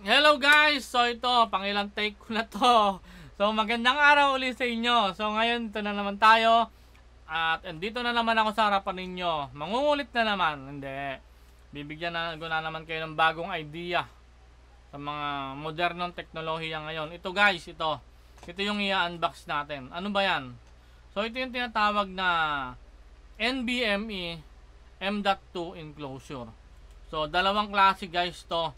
Hello guys! So ito, pangilang take ko na to. So magandang araw ulit sa inyo. So ngayon, ito na naman tayo. At andito na naman ako sa harapan ninyo. Mangungulit na naman. Hindi. Bibigyan na, ko na naman kayo ng bagong idea sa mga modernong teknolohiya ngayon. Ito guys, ito. Ito yung i-unbox natin. Ano ba yan? So ito yung tinatawag na NBME M.2 enclosure. So dalawang klase guys to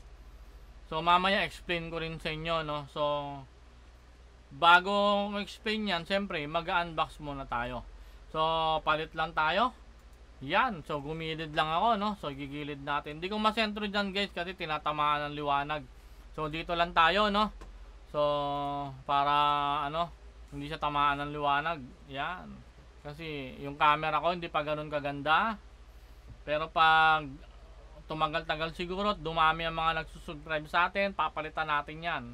So mamaya explain ko rin sa inyo no. So bago mag explain 'yan, siyempre mag-unbox muna tayo. So palit lang tayo. Yan, so gumilid lang ako no. So gigilid natin. Hindi ko ma-sentro diyan guys kasi tinatamaan ng liwanag. So dito lang tayo no. So para ano, hindi siya tamaan ng liwanag. Yan. Kasi yung camera ko hindi pa ganoon kaganda. Pero pag tumagal-tagal siguro at dumami ang mga nagsusubscribe sa atin, papalitan natin yan.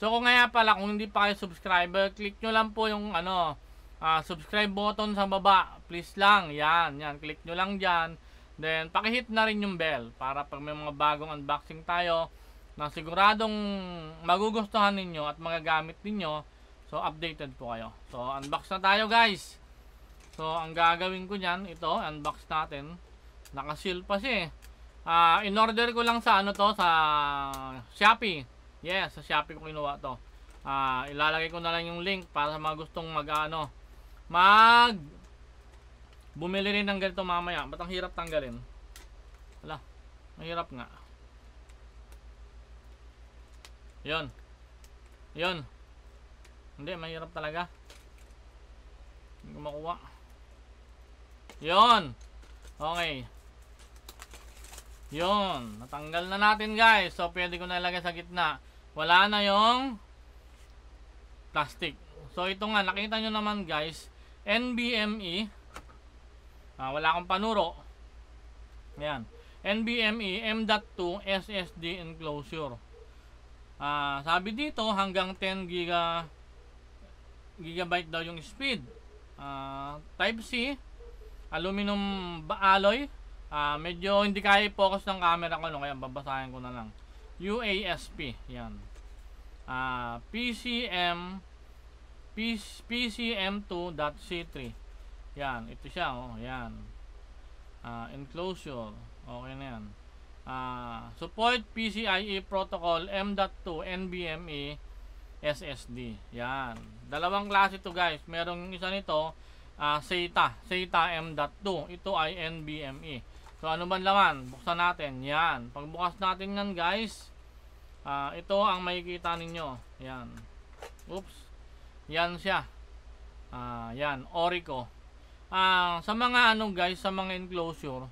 So kung kaya pala, kung hindi pa kayo subscriber, click nyo lang po yung ano, uh, subscribe button sa baba. Please lang, yan, yan, click nyo lang dyan. Then, pakihit na rin yung bell para pag may mga bagong unboxing tayo na siguradong magugustuhan ninyo at magagamit ninyo, so updated po kayo. So, unbox na tayo guys. So, ang gagawin ko dyan, ito, unbox natin. Nakasil pa siya eh. Uh, in-order ko lang sa ano to, sa Shopee. Yes, sa Shopee ko kinuha to. Uh, ilalagay ko na lang yung link para sa mga gustong mag ano, mag bumili rin ng ganito mamaya. Ba't ang hirap tanggalin? Wala. Ang hirap nga. Yon. Yon. Hindi, mahirap talaga. Hindi ko makuha. Yun. Okay. Yon, natanggal na natin guys. So, pwede ko na ilagay sa gitna. Wala na yung plastic. So, ito nga, nakita nyo naman guys, NBME. Ah, wala akong panuro. Ayan. NBME M.2 SSD enclosure. Ah, sabi dito, hanggang 10 giga, gigabyte daw yung speed. Ah, Type-C, aluminum alloy, Uh, medyo hindi kaya i-focus ng camera ko no, kaya babasahin ko na lang. UASP, yan. Uh, PCM PCM2.C3. Yan, ito siya, oh, yan. Uh, enclosure, okay na yan. Uh, support PCIe protocol M.2 NVMe SSD. Yan. Dalawang klase ito guys. Merong isa nito, uh, SATA, SATA M.2. Ito ay NVMe. So ano man laman, buksan natin. Yan. Pagbukas natin yan guys, uh, ito ang makikita ninyo. Yan. Oops. Yan siya. Uh, yan, Orico. Uh, sa mga ano guys, sa mga enclosure,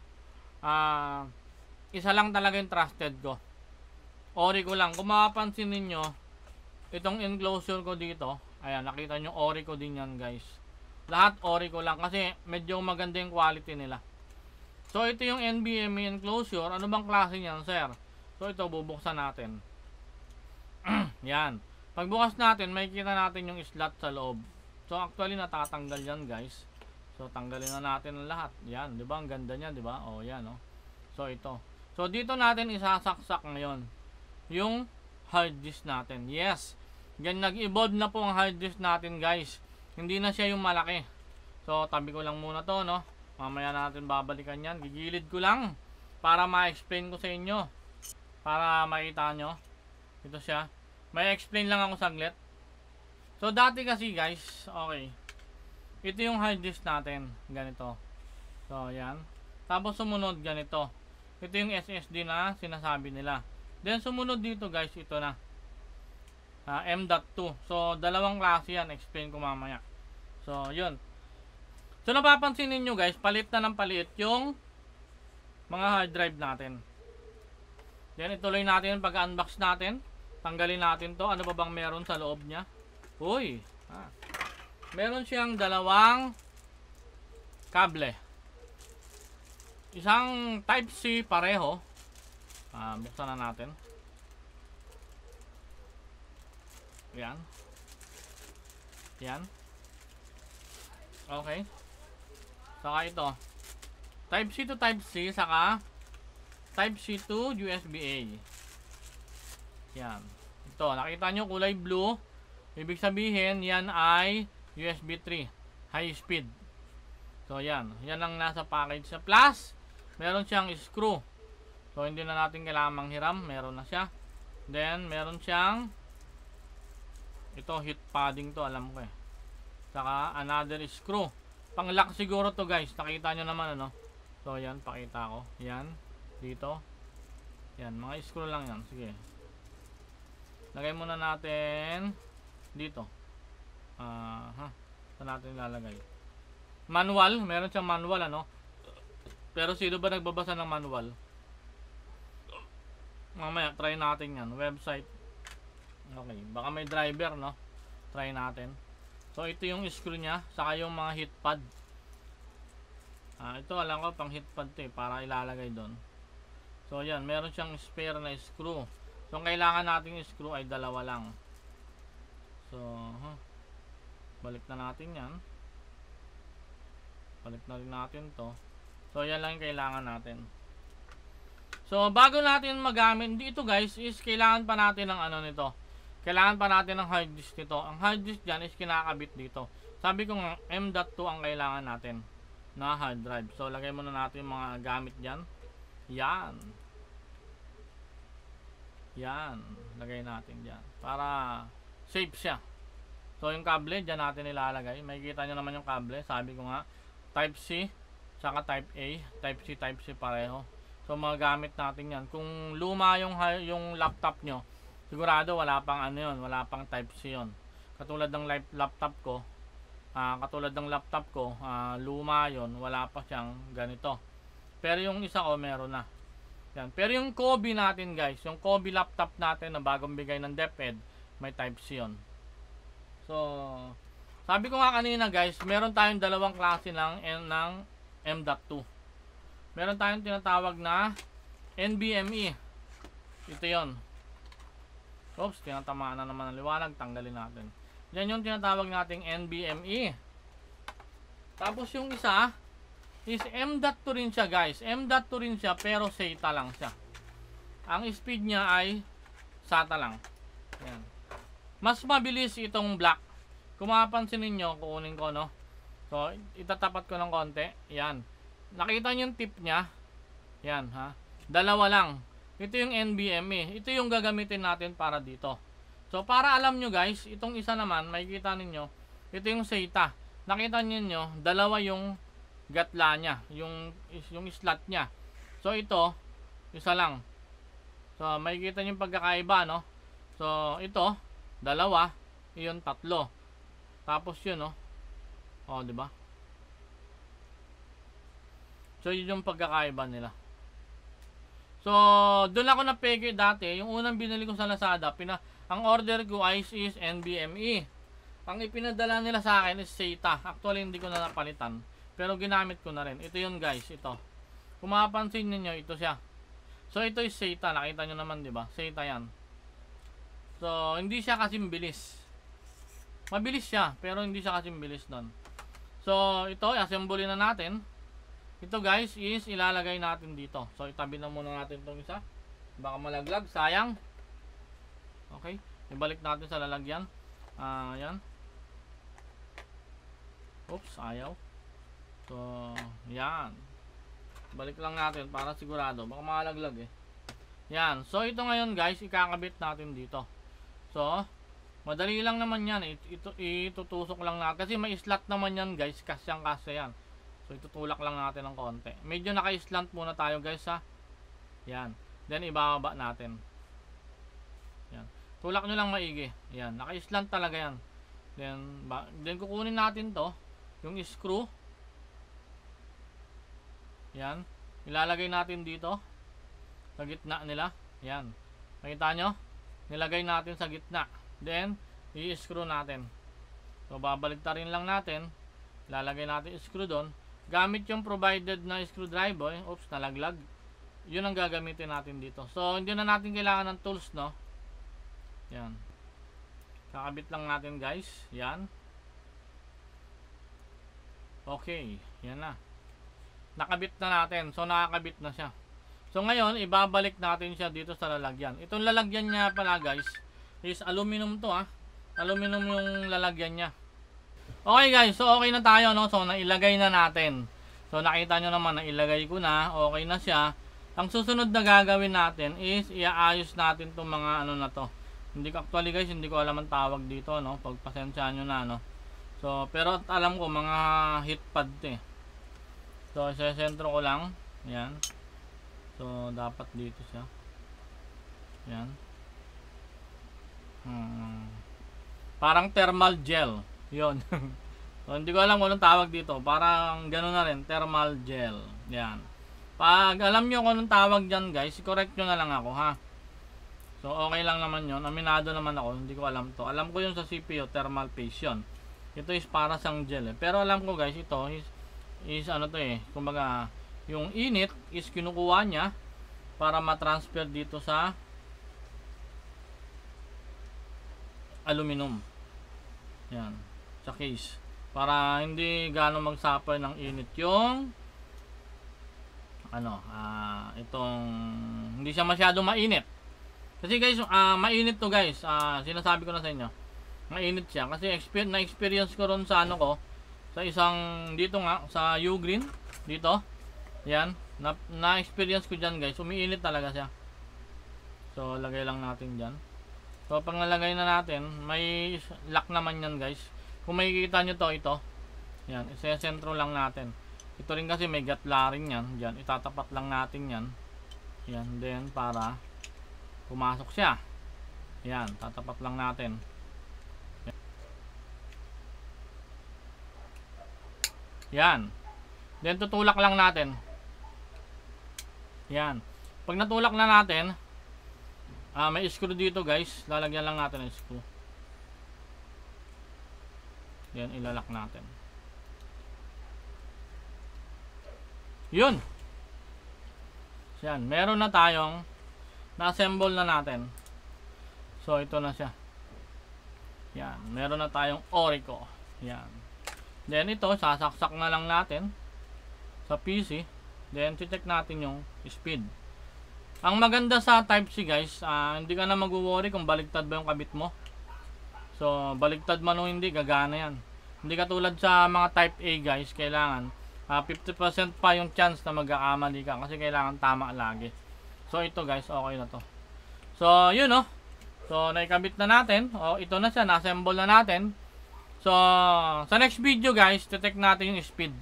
uh, isa lang talaga yung trusted ko. Orico lang. Kung mapapansin ninyo, itong enclosure ko dito, ayan, nakita nyo Orico din yan guys. Lahat Orico lang kasi medyo maganda yung quality nila. So, ito yung NVMe enclosure. Ano bang klase niyan, sir? So, ito bubuksan natin. yan. Pagbukas natin, makikita natin yung slot sa loob. So, actually, natatanggal yan, guys. So, tanggalin na natin ang lahat. Yan. Di ba? Ang ganda niya, di ba? O, oh, yan, o. Oh. So, ito. So, dito natin isasaksak ngayon. Yung hard disk natin. Yes. Gan nag-evolve na po ang hard disk natin, guys. Hindi na siya yung malaki. So, tabi ko lang muna to, no? Mamaya natin babalikan yan. Gigilid ko lang para ma-explain ko sa inyo. Para makita nyo. Ito siya. May explain lang ako saglit. So, dati kasi guys, okay. Ito yung hard disk natin. Ganito. So, yan. Tapos sumunod ganito. Ito yung SSD na sinasabi nila. Then, sumunod dito guys, ito na. Uh, ah, M.2. So, dalawang klase yan. Explain ko mamaya. So, yun. So napapansin niyo guys, palit na ng palit yung mga hard drive natin. Then ituloy natin pag-unbox natin. Tanggalin natin 'to. Ano ba bang meron sa loob niya? Hoy. Ah. Meron siyang dalawang kable. Isang type C pareho. Ah, buksan na natin. Yan. Yan. Okay. Saka ito. Type C to Type C, saka Type C to USB A. Yan. Ito, nakita nyo kulay blue. Ibig sabihin, yan ay USB 3. High speed. So, yan. Yan ang nasa package sa Plus, meron siyang screw. So, hindi na natin kailangan manghiram. Meron na siya. Then, meron siyang ito, heat padding to. Alam ko eh. Saka, another screw pang Panglock siguro to guys. Nakita nyo naman ano. So yan, pakita ko. Yan. Dito. Yan, mga scroll lang yan. Sige. Lagay muna natin dito. Ah, uh, ha. Saan natin ilalagay? Manual. Meron siyang manual ano. Pero sino ba nagbabasa ng manual? Mamaya, try natin yan. Website. Okay. Baka may driver, no? Try natin. So ito yung screw niya, saka yung mga heat pad. Ah, ito alam ko pang heat pad 'to eh, para ilalagay doon. So yan, meron siyang spare na screw. So ang kailangan nating screw ay dalawa lang. So, huh. balik na natin 'yan. Balik na rin natin 'to. So yan lang kailangan natin. So bago natin magamit dito guys, is kailangan pa natin ng ano nito kailangan pa natin ng hard disk dito. Ang hard disk dyan is kinakabit dito. Sabi ko nga, M.2 ang kailangan natin na hard drive. So, lagay muna natin yung mga gamit dyan. Yan. Yan. Lagay natin dyan. Para safe siya. So, yung kable, dyan natin ilalagay. May kita nyo naman yung kable. Sabi ko nga, type C, saka type A. Type C, type C pareho. So, mga gamit natin yan. Kung luma yung, yung laptop nyo, Sigurado wala pang ano yon, wala pang type C yon. Ah, katulad ng laptop ko, uh, ah, katulad ng laptop ko, uh, luma yon, wala pa siyang ganito. Pero yung isa ko meron na. Yan. Pero yung Kobe natin guys, yung Kobe laptop natin na bagong bigay ng DepEd, may type C yon. So, sabi ko nga kanina guys, meron tayong dalawang klase ng, ng M.2. Meron tayong tinatawag na NVMe. Ito yon Oops, tinatamaan na naman ng liwanag. Tanggalin natin. Yan yung tinatawag nating NBME. Tapos yung isa is M.2 dot rin siya guys. M.2 rin siya pero SATA lang siya. Ang speed niya ay SATA lang. Yan. Mas mabilis itong black. Kung mapapansin ninyo, kukunin ko no. So, itatapat ko ng konti. Yan. Nakita niyo yung tip niya? Yan ha. Dalawa lang. Ito yung NBM eh. Ito yung gagamitin natin para dito. So, para alam nyo guys, itong isa naman, makikita ninyo, ito yung SATA. Nakita niyo dalawa yung gatla niya, yung, yung slot niya. So, ito, isa lang. So, makikita nyo yung pagkakaiba, no? So, ito, dalawa, yun, tatlo. Tapos yun, no? Oh, di ba? So, yun yung pagkakaiba nila. So, doon ako na-peke dati. Yung unang binili ko sa Lazada, pina, ang order ko is, is NBME. Ang ipinadala nila sa akin is Zeta. Actually, hindi ko na napalitan. Pero ginamit ko na rin. Ito yun guys, ito. Kung mapapansin ninyo, ito siya. So, ito is Zeta. Nakita nyo naman, di ba? Zeta yan. So, hindi siya kasi bilis. Mabilis siya, pero hindi siya kasi bilis nun. So, ito, assemble na natin. Ito guys, is ilalagay natin dito. So itabi na muna natin itong isa. Baka malaglag, sayang. Okay, ibalik natin sa lalagyan. Ah, uh, yan. Oops, ayaw. So, yan. Balik lang natin para sigurado. Baka malaglag eh. Yan. So, ito ngayon guys, ikakabit natin dito. So, madali lang naman yan. It, ito, itutusok lang natin. Kasi may slot naman yan guys. Kasyang kasya yan. So itutulak lang natin ng konti. Medyo naka-slant muna tayo guys ha. Yan. Then ibababa natin. Yan. Tulak nyo lang maigi. Yan. Naka-slant talaga yan. Then, ba then kukunin natin to. Yung screw. Yan. Ilalagay natin dito. Sa gitna nila. Yan. Makita nyo? Nilagay natin sa gitna. Then, i-screw natin. So, babaligtarin lang natin. Lalagay natin screw doon. Gamit yung provided na screwdriver, eh, oops, nalaglag. Yun ang gagamitin natin dito. So, hindi na natin kailangan ng tools, no? Yan. Kakabit lang natin, guys. Yan. Okay. Yan na. Nakabit na natin. So, nakakabit na siya. So, ngayon, ibabalik natin siya dito sa lalagyan. Itong lalagyan niya pala, guys, is aluminum to, ha? Ah. Aluminum yung lalagyan niya. Okay guys, so okay na tayo no. So nailagay na natin. So nakita nyo naman na ilagay ko na, okay na siya. Ang susunod na gagawin natin is iaayos natin tong mga ano na to. Hindi ko actually guys, hindi ko alam ang tawag dito no. Pagpasensyahan niyo na no. So pero alam ko mga heat pad 'to. Eh. So sa sentro ko lang. Ayun. So dapat dito siya. Ayun. Hmm. Parang thermal gel. Yun. so, hindi ko alam kung anong tawag dito. Parang gano'n na rin. Thermal gel. Yan. Pag alam nyo kung anong tawag dyan guys, correct nyo na lang ako ha. So okay lang naman yon Aminado naman ako. Hindi ko alam to. Alam ko yung sa CPU, thermal paste yun. Ito is para sa gel eh. Pero alam ko guys, ito is, is ano to eh. Kumbaga, yung init is kinukuha niya para ma-transfer dito sa aluminum. Yan sa case para hindi gano'ng magsuffer ng init yung ano uh, itong hindi siya masyado mainit kasi guys uh, mainit to guys uh, sinasabi ko na sa inyo mainit siya kasi experience na experience ko ron sa ano ko sa isang dito nga sa Ugreen dito yan na, na experience ko dyan guys umiinit talaga siya so lagay lang natin dyan so pag nalagay na natin may lock naman yan guys kung makikita nyo to, ito. Yan, isesentro lang natin. Ito rin kasi may gatla rin yan. Yan, itatapat lang natin yan. Yan, then para pumasok siya. Yan, tatapat lang natin. Yan. Then tutulak lang natin. Yan. Pag natulak na natin, uh, may screw dito guys. Lalagyan lang natin ng screw. Yan, ilalak natin. Yun! Yan, meron na tayong na-assemble na natin. So, ito na siya. Yan, meron na tayong Orico. Yan. Then, ito, sasaksak na lang natin sa PC. Then, check natin yung speed. Ang maganda sa Type-C guys, uh, hindi ka na mag-worry kung baligtad ba yung kabit mo. So, baligtad man o hindi, gagana yan. Hindi katulad sa mga type A guys, kailangan uh, ah, 50% pa yung chance na magkakamali ka kasi kailangan tama lagi. So ito guys, okay na to. So yun no. Oh. So naikabit na natin. Oh, ito na siya, na-assemble na natin. So sa next video guys, detect natin yung speed.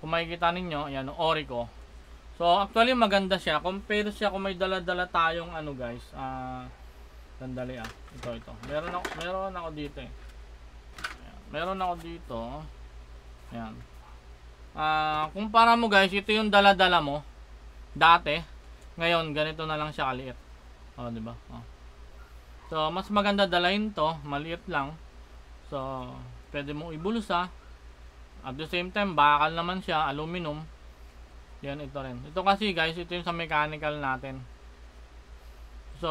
Kung makikita ninyo, ayan, ori ko. So actually maganda siya. Compare siya kung may dala-dala tayong ano guys. Ah, uh, sandali ah. Ito, ito. Meron ako, meron ako dito eh meron ako dito yan uh, ah, kung para mo guys ito yung dala-dala mo dati ngayon ganito na lang siya kaliit o oh, diba oh. so mas maganda dalain to maliit lang so pwede mo ibulusa at the same time bakal naman siya aluminum yan ito rin ito kasi guys ito yung sa mechanical natin so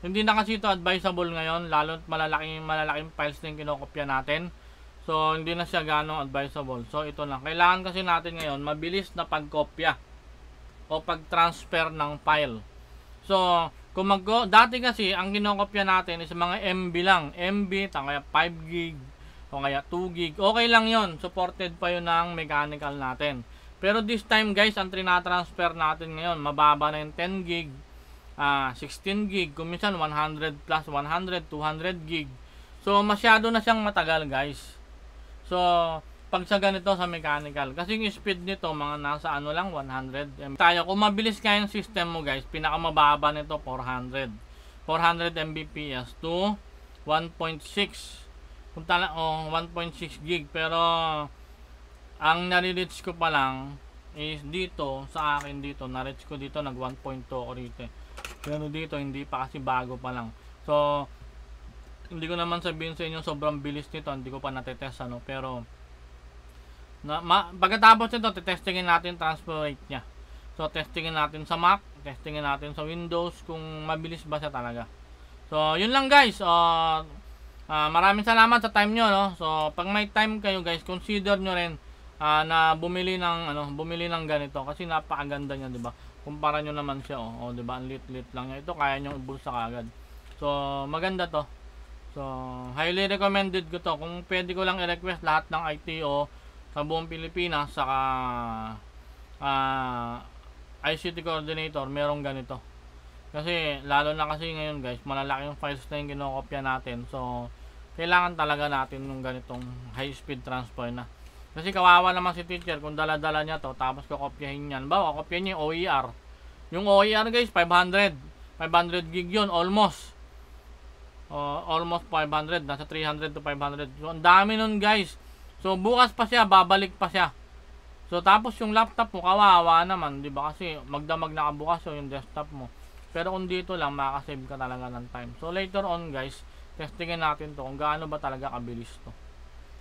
hindi na kasi ito advisable ngayon, lalo't malalaking, malalaking files na yung kinokopya natin. So, hindi na siya ganong advisable. So, ito lang. Kailangan kasi natin ngayon, mabilis na pagkopya o pag-transfer ng file. So, kung mag dati kasi, ang kinokopya natin is mga MB lang. MB, kaya 5 gig, o kaya 2 gig. Okay lang yon Supported pa yun ng mechanical natin. Pero this time guys, ang transfer natin ngayon, mababa na yung 10 gig uh, ah, 16 gig, kung minsan 100 plus 100, 200 gig. So, masyado na siyang matagal guys. So, pag sa ganito sa mechanical, kasi yung speed nito mga nasa ano lang 100 MB. Tayo, kung mabilis nga yung system mo guys, pinakamababa nito 400. 400 Mbps to 1.6 punta lang oh, 1.6 gig pero ang nare-reach ko pa lang is dito sa akin dito na-reach ko dito nag 1.2 ko rito eh. Pero ano dito hindi pa kasi bago pa lang. So hindi ko naman sabihin sa inyo sobrang bilis nito, hindi ko pa natetest ano, pero na, ma, pagkatapos nito, testingin natin transfer rate niya. So testingin natin sa Mac, testingin natin sa Windows kung mabilis ba siya talaga. So yun lang guys. Uh, uh, maraming salamat sa time niyo no. So pag may time kayo guys, consider niyo rin uh, na bumili ng ano, bumili ng ganito kasi napakaganda niya, 'di ba? kumpara nyo naman siya oh, oh 'di ba? Ang lit-lit lang niya. Ito kaya niyo ibulsa kagad. So, maganda 'to. So, highly recommended ko 'to. Kung pwede ko lang i-request lahat ng ITO sa buong Pilipinas saka uh, ah, ICT coordinator, merong ganito. Kasi lalo na kasi ngayon, guys, malalaki yung files na yung kinokopya natin. So, kailangan talaga natin ng ganitong high speed transfer na. Kasi kawawa naman si teacher kung dala-dala niya to tapos kokopyahin niyan. Bawa, kopyahin niya yung OER. Yung OER guys, 500. 500 gig yun, almost. Uh, almost 500. Nasa 300 to 500. So, ang dami nun guys. So, bukas pa siya, babalik pa siya. So, tapos yung laptop mo, kawawa naman. di ba Kasi magdamag na kabukas yung desktop mo. Pero kung dito lang, makakasave ka talaga ng time. So, later on guys, testingin natin to kung gaano ba talaga kabilis to.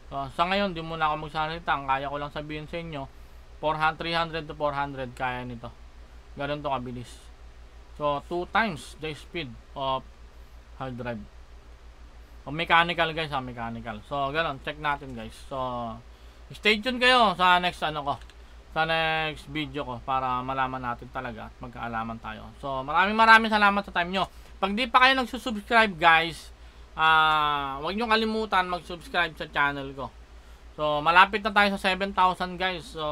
So, sa ngayon, di muna ako magsalita. Ang kaya ko lang sabihin sa inyo, 400, 300 to 400 kaya nito. Ganun to kabilis. So, 2 times the speed of hard drive. O, mechanical guys ha, mechanical. So, ganun. Check natin guys. So, stay tuned kayo sa next ano ko. Sa next video ko para malaman natin talaga at magkaalaman tayo. So, maraming maraming salamat sa time nyo. Pag di pa kayo nagsusubscribe guys, Ah, uh, huwag niyo kalimutan mag-subscribe sa channel ko. So, malapit na tayo sa 7,000 guys. So,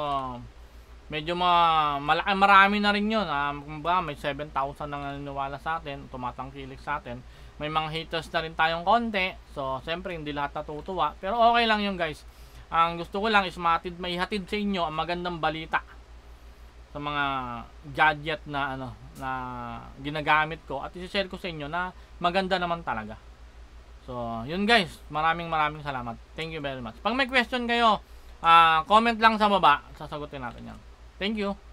medyo ma malaki ah, marami na rin 'yon. Ah, kumbaga may 7,000 nang naniniwala sa atin, tumatangkilik sa atin. May mga haters na rin tayong konti. So, siyempre hindi lahat natutuwa, pero okay lang 'yon guys. Ang gusto ko lang is matid maihatid sa inyo ang magandang balita sa mga gadget na ano na ginagamit ko at i-share ko sa inyo na maganda naman talaga. So, yun guys. Maraming maraming salamat. Thank you very much. Pag may question kayo, uh, comment lang sa baba. Sasagutin natin yan. Thank you.